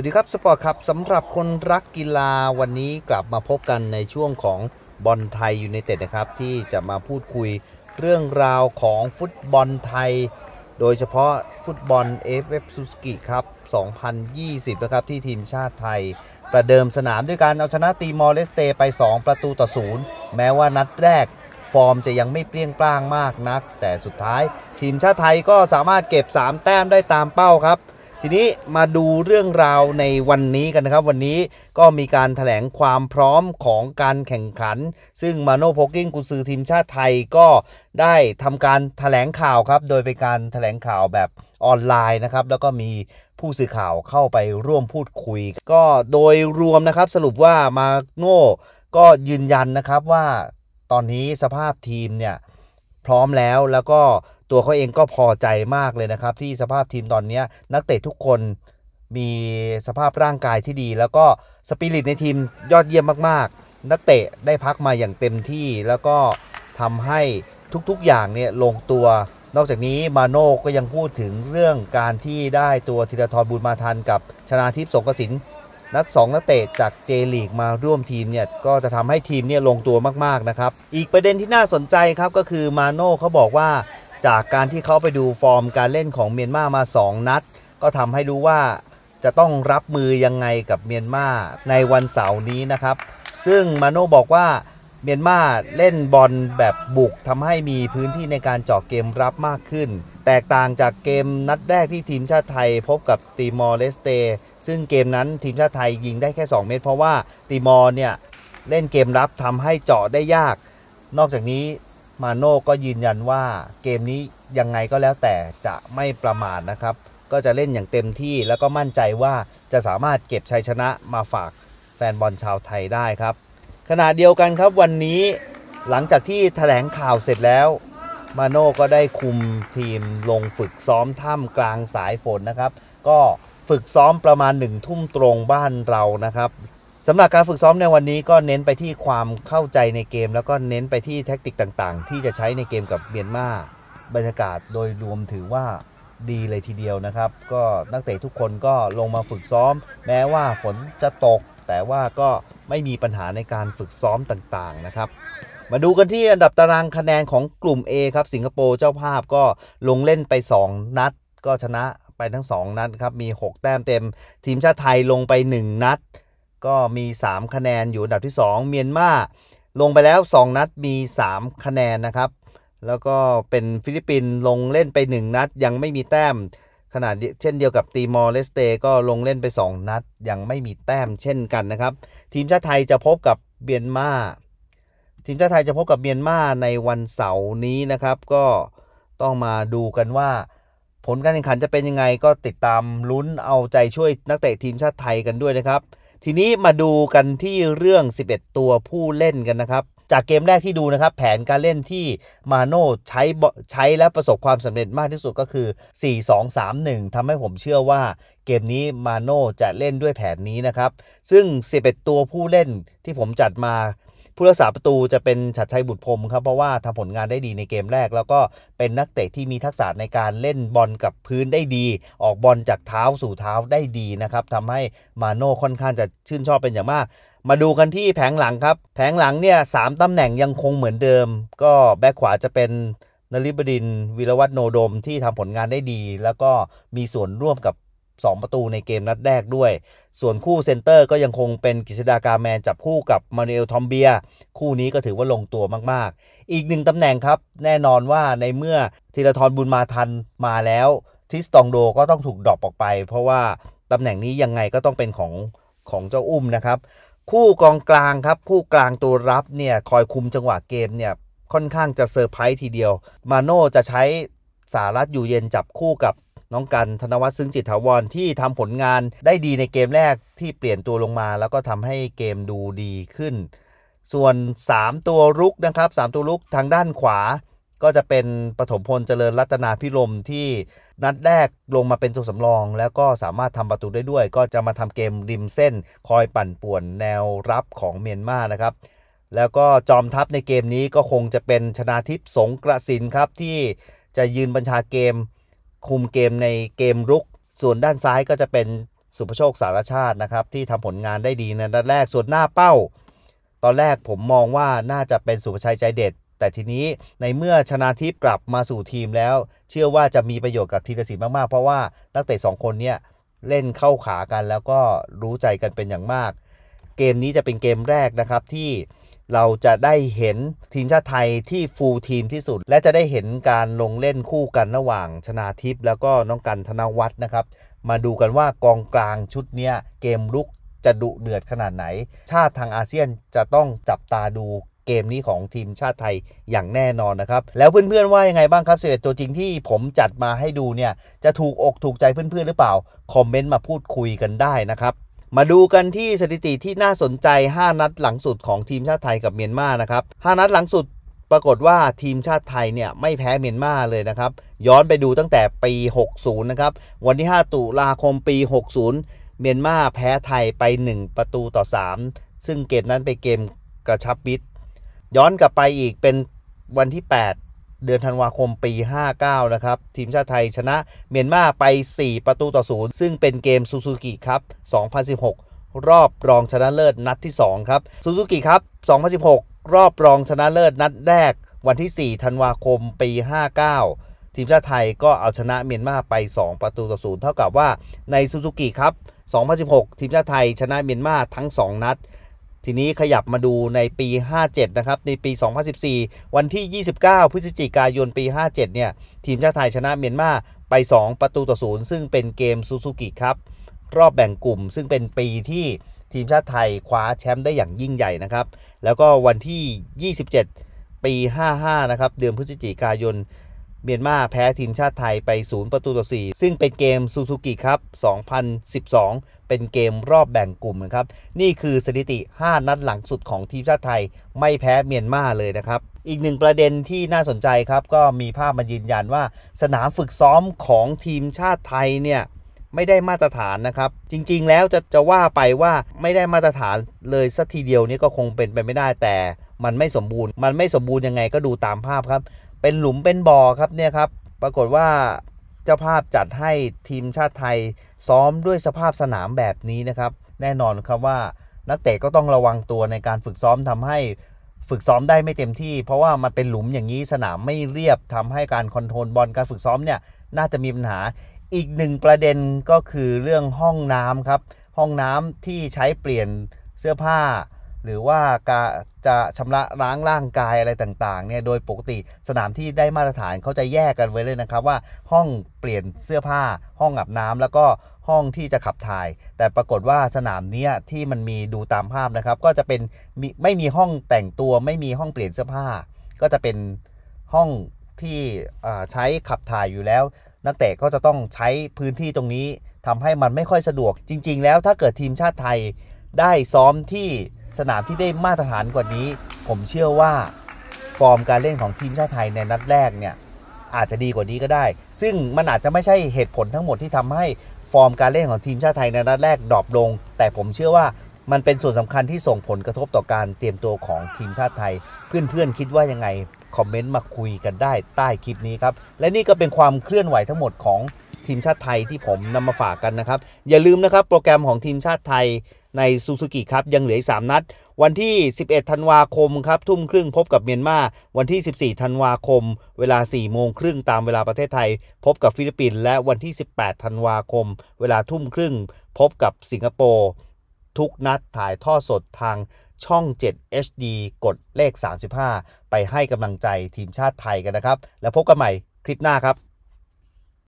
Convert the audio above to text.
สวัสดีครับสปอร์ตครับสำหรับคนรักกีฬาวันนี้กลับมาพบกันในช่วงของบอลไทยยูไนเต็ดนะครับ ที่จะมาพูดคุยเรื่องราวของฟุตบอลไทย โดยเฉพาะฟุตบอล FF s u z u k i ครับ 2020 นะครับ ที่ทีมชาติไทย ประเดิมสนามด้วยการเอาชนะตีมอร์เลสเตไป 2 ประตูต่อศูนย์แม้ว่านัดแรกฟอร์มจะยังไม่เปรี้ยงปร้างมากนัก แต่สุดท้าย ทีมชาติไทยก็สามารถเก็บ3แต้มได้ตามเป้าครับทีนี้มาดูเรื่องราวในวันนี้กันนะครับ วันนี้ก็มีการถแถลงความพร้อมของการแข่งขัน ซึ่งมาโนโพกิ้งกุซือทีมชาติไทยก็ได้ทำการถแถลงข่าวครับโดยเป็นการถแถลงข่าวแบบออนไลน์นะครับ แล้วก็มีผู้สื่อข่าวเข้าไปร่วมพูดคุย ก็โดยรวมนะครับ สรุปว่ามาโง่ก็ยืนยันนะครับว่าตอนนี้สภาพทีมเนี่ยพร้อมแล้วแล้วก็ตัวเขาเองก็พอใจมากเลยนะครับ ที่สภาพทีมตอนนี้นักเตะทุกคนมีสภาพร่างกายที่ดี แล้วก็สปิริตในทีมยอดเยี่ยมมาก ๆ นักเตะได้พักมาอย่างเต็มที่แล้วก็ทำให้ทุกๆอย่างเนี่ยลงตัว นอกจากนี้มาโน่ก็ยังพูดถึงเรื่องการที่ได้ตัวธีรทรบุญมาทันกับ ชนาทิพย์สงกสิน นักสองนักเตะจากเจลีกมาร่วมทีมเนี่ยก็จะทำให้ทีมเนี่ยลงตัวมากๆนะครับอีกประเด็นที่น่าสนใจครับก็คือมาโน่เขาบอกว่าจากการที่เขาไปดูฟอร์มการเล่นของเมียนมามา 2 นัด ก็ทำให้รู้ว่าจะต้องรับมือยังไงกับเมียนมาในวันเสาร์นี้นะครับ ซึ่งมาโน่บอกว่า เมียนมาเล่นบอลแบบบุกทำให้มีพื้นที่ในการเจาะเกมรับมากขึ้น แตกต่างจากเกมนัดแรกที่ทีมชาติไทยพบกับติมอร์เลสเตซึ่งเกมนั้นทีมชาติไทยยิงได้แค่ 2 เม็ดเพราะว่าติมอร์เนี่ยเล่นเกมรับทำให้เจาะได้ยาก นอกจากนี้มาโน่ก็ยืนยันว่าเกมนี้ยังไงก็แล้วแต่จะไม่ประมาทนะครับ ก็จะเล่นอย่างเต็มที่แล้วก็มั่นใจว่าจะสามารถเก็บชัยชนะมาฝากแฟนบอลชาวไทยได้ครับ ขณะเดียวกันครับวันนี้หลังจากที่ถแถลงข่าวเสร็จแล้วมาโน่ก็ได้คุมทีมลงฝึกซ้อมถ้ำกลางสายฝนนะครับ ก็ฝึกซ้อมประมาณหนึ่งทุ่มตรงบ้านเรานะครับสำหรับการฝึกซ้อมในวันนี้ก็เน้นไปที่ความเข้าใจในเกมแล้วก็เน้นไปที่แทคติกต่างๆ ที่จะใช้ในเกมกับเมียนมาบรรยากาศโดยรวมถือว่าดีเลยทีเดียวนะครับ ก็นักเตะทุกคนก็ลงมาฝึกซ้อมแม้ว่าฝนจะตกแต่ว่าก็ไม่มีปัญหาในการฝึกซ้อมต่างๆนะครับ มาดูกันที่อันดับตารางคะแนนของกลุ่ม A ครับสิงคโปร์เจ้าภาพก็ลงเล่นไป 2 นัด ก็ชนะไปทั้ง 2 นัดครับมี 6 แต้มเต็ม ทีมชาติไทยลงไป 1 นัดก็มี 3 คะแนนอยู่อันดับที่ 2 เมียนมา ลงไปแล้ว 2 นัดมี 3 คะแนนนะครับ แล้วก็เป็นฟิลิปปินส์ลงเล่นไป 1 นัด ยังไม่มีแต้มขนาดเช่นเดียวกับตีมอร์เลสเตก็ลงเล่นไป 2 นัด ยังไม่มีแต้มเช่นกันนะครับ ทีมชาติไทยจะพบกับเมียนมาทีมชาติไทยจะพบกับเมียนมาในวันเสาร์นี้นะครับ ก็ต้องมาดูกันว่า ผลการแข่งขันจะเป็นยังไงก็ติดตามลุ้นเอาใจช่วยนักเตะทีมชาติไทยกันด้วยนะครับทีนี้มาดูกันที่เรื่อง 11 ตัวผู้เล่นกันนะครับ จากเกมแรกที่ดูนะครับแผนการเล่นที่มาโน่ใช้ใช้และประสบความสำเร็จมากที่สุดก็คือ 4-2-3-1 ทำให้ผมเชื่อว่าเกมนี้มาโน่จะเล่นด้วยแผนนี้นะครับ ซึ่ง 11 ตัวผู้เล่นที่ผมจัดมาผู้รักษาประตูจะเป็นชัดชัยบุตรพรมครับเพราะว่าทำผลงานได้ดีในเกมแรก แล้วก็เป็นนักเตะที่มีทักษะในการเล่นบอลกับพื้นได้ดี ออกบอลจากเท้าสู่เท้าได้ดีนะครับทำให้มาโน่ค่อนข้างจะชื่นชอบเป็นอย่างมาก มาดูกันที่แผงหลังครับ แผงหลังเนี่ยสามตำแหน่งยังคงเหมือนเดิม ก็แบ็คขวาจะเป็นนริบดินวิรวัตโนโดมที่ทำผลงานได้ดี แล้วก็มีส่วนร่วมกับ2ประตูในเกมนัดแรกด้วย ส่วนคู่เซนเตอร์ก็ยังคงเป็นกิษดากาแมน จับคู่กับมานูเอลทอมเบียคู่นี้ก็ถือว่าลงตัวมากๆ อีกหนึ่งตำแหน่งครับ แน่นอนว่าในเมื่อธีรทรบุญมาทันมาแล้ว ทิสตองโดก็ต้องถูกดรอปออกไป เพราะว่าตำแหน่งนี้ยังไงก็ต้องเป็นของ ของเจ้าอุ้มนะครับ คู่กองกลางครับคู่กลางตัวรับเนี่ยคอยคุมจังหวะเกมเนี่ยค่อนข้างจะเซอร์ไพรส์ทีเดียว มาโน่จะใช้สารัตอยู่เย็นจับคู่กับน้องกันธนวัฒน์ซึ่งจิตถาวรที่ทำผลงานได้ดีในเกมแรกที่เปลี่ยนตัวลงมา แล้วก็ทำให้เกมดูดีขึ้น ส่วน 3 ตัวรุกนะครับ 3 ตัวรุกทางด้านขวา ก็จะเป็นปฐมพลเจริญรัตนาพิรมที่นัดแรกลงมาเป็นตัวสำรอง แล้วก็สามารถทำประตูได้ด้วย ก็จะมาทำเกมริมเส้น คอยปั่นป่วนแนวรับของเมียนมานะครับ แล้วก็จอมทัพในเกมนี้ก็คงจะเป็นชนาทิพย์สงกระสินครับที่จะยืนบัญชาเกมคุมเกมในเกมรุกส่วนด้านซ้ายก็จะเป็นสุภโชคสารชาตินะครับที่ทำผลงานได้ดีในนัดแรกส่วนหน้าเป้า ตอนแรกผมมองว่าน่าจะเป็นสุภชัยใจเด็ด แต่ทีนี้ในเมื่อชนาทิพย์กลับมาสู่ทีมแล้ว เชื่อว่าจะมีประโยชน์กับทีรศิมากๆเพราะว่านักเตะ2คนเนี้ยเล่นเข้าขากันแล้วก็รู้ใจกันเป็นอย่างมากเกมนี้จะเป็นเกมแรกนะครับที่เราจะได้เห็นทีมชาติไทยที่ฟูลทีมที่สุด และจะได้เห็นการลงเล่นคู่กันระหว่างชนาทิพย์แล้วก็น้องกันธนวัฒน์นะครับ มาดูกันว่ากองกลางชุดนี้เกมลุกจะดุเดือดขนาดไหน ชาติทางอาเซียนจะต้องจับตาดูเกมนี้ของทีมชาติไทยอย่างแน่นอนนะครับ แล้วเพื่อนๆว่ายังไงบ้างครับเสิตัวจริงที่ผมจัดมาให้ดูเนี่ย จะถูกอกถูกใจเพื่อน ๆหรือเปล่าคอมเมนต์มาพูดคุยกันได้นะครับมาดูกันที่สถิติที่น่าสนใจ 5 นัดหลังสุดของทีมชาติไทยกับเมียนมา นะครับ5นัดหลังสุด ปรากฏว่าทีมชาติไทยเนี่ยไม่แพ้เมียนมาเลยนะครับ ย้อนไปดูตั้งแต่ปี 60นะครับ วันที่ 5 ตุลาคม ปี 60 เมียนมาแพ้ไทยไป 1 ประตูต่อ 3 ซึ่งเกมนั้นเป็นเกมกระชับมิตร ย้อนกลับไปอีกเป็นวันที่ 8เดือนธันวาคมปี 59 นะครับทีมชาติไทยชนะเมียนมาไป 4 ประตูต่อศูนย์ซึ่งเป็นเกมซูซูกิครับ2016 รอบรองชนะเลิศนัดที่ 2 ครับซูซูกิครับ2016 รอบรองชนะเลิศนัดแรกวันที่ 4 ธันวาคมปี 59 ทีมชาติไทยก็เอาชนะเมียนมาไป 2 ประตูต่อศูนย์เท่ากับว่าในซูซูกิครับ2016 ทีมชาติไทยชนะเมียนมาทั้ง 2 นัดทีนี้ขยับมาดูในปี 57 นะครับ ในปี 2014 วันที่ 29 พฤศจิกายน ปี 57 เนี่ยทีมชาติไทยชนะเมียนมาไป 2 ประตูต่อศูนย์ซึ่งเป็นเกมซูซูกิครับ รอบแบ่งกลุ่มซึ่งเป็นปีที่ทีมชาติไทย คว้าแชมป์ได้อย่างยิ่งใหญ่นะครับ แล้วก็วันที่ 27 ปี 55 นะครับ เดือนพฤศจิกายนเมียนมาแพ้ทีมชาติไทยไป 0 ประตูต่อ4ซึ่งเป็นเกมซูซูกิครับ 2012 เป็นเกมรอบแบ่งกลุ่มนะครับ นี่คือสถิติ 5 นัดหลังสุดของทีมชาติไทยไม่แพ้เมียนมาเลยนะครับ อีกหนึ่งประเด็นที่น่าสนใจครับ ก็มีภาพมายืนยันว่าสนามฝึกซ้อมของทีมชาติไทยเนี่ย ไม่ได้มาตรฐานนะครับ จริง ๆ แล้วจะจะว่าไปว่าไม่ได้มาตรฐานเลยสักทีเดียวนี้ก็คงเป็นไปไม่ได้แต่มันไม่สมบูรณ์ มันไม่สมบูรณ์ยังไงก็ดูตามภาพครับเป็นหลุมเป็นบ่อครับเนี่ยครับ ปรากฏว่าเจ้าภาพจัดให้ทีมชาติไทยซ้อมด้วยสภาพสนามแบบนี้นะครับ แน่นอนครับว่านักเตะก็ต้องระวังตัวในการฝึกซ้อมทำให้ฝึกซ้อมได้ไม่เต็มที่เพราะว่ามันเป็นหลุมอย่างนี้สนามไม่เรียบทำให้การคอนโทรลบอลการฝึกซ้อมเนี่ยน่าจะมีปัญหา อีกหนึ่งประเด็นก็คือเรื่องห้องน้ำครับห้องน้ำที่ใช้เปลี่ยนเสื้อผ้าหรือว่าจะชำระล้างร่างกายอะไรต่างๆเนี่ย โดยปกติสนามที่ได้มาตรฐานเขาจะแยกกันไว้เลยนะครับว่าห้องเปลี่ยนเสื้อผ้า ห้องอาบน้ำ แล้วก็ห้องที่จะขับถ่าย แต่ปรากฏว่าสนามนี้ที่มันมีดูตามภาพนะครับ ก็จะเป็นไม่มีห้องแต่งตัว ไม่มีห้องเปลี่ยนเสื้อผ้า ก็จะเป็นห้องที่ใช้ขับถ่ายอยู่แล้ว นักเตะก็จะต้องใช้พื้นที่ตรงนี้ทำให้มันไม่ค่อยสะดวก จริง ๆ แล้วถ้าเกิดทีมชาติไทยได้ซ้อมที่สนามที่ได้มาตรฐานกว่านี้ ผมเชื่อว่า ฟอร์มการเล่นของทีมชาติไทยในนัดแรกเนี่ยอาจจะดีกว่านี้ก็ได้ ซึ่งมันอาจจะไม่ใช่เหตุผลทั้งหมดที่ทำให้ฟอร์มการเล่นของทีมชาติไทยในนัดแรกดรอปลงแต่ผมเชื่อว่ามันเป็นส่วนสำคัญที่ส่งผลกระทบต่อการเตรียมตัวของทีมชาติไทยเพื่อนๆคิดว่ายังไงคอมเมนต์มาคุยกันได้ ใต้คลิปนี้ครับและนี่ก็เป็นความเคลื่อนไหวทั้งหมดของทีมชาติไทยที่ผมนำมาฝากกันนะครับ อย่าลืมนะครับ โปรแกรมของทีมชาติไทยในซูซูกิครับยังเหลือ3นัด วันที่ 11 ธันวาคมครับทุ่มครึ่งพบกับเมียนมา วันที่ 14 ธันวาคม เวลา 4 โมงครึ่งตามเวลาประเทศไทยพบกับฟิลิปปินส์และวันที่ 18ธันวาคม เวลาทุ่มครึ่งพบกับสิงคโปร์ทุกนัดถ่ายท่อสดทางช่อง 7 HD กดเลข 35 ไปให้กำลังใจทีมชาติไทยกันนะครับ แล้วพบกันใหม่คลิปหน้าครับ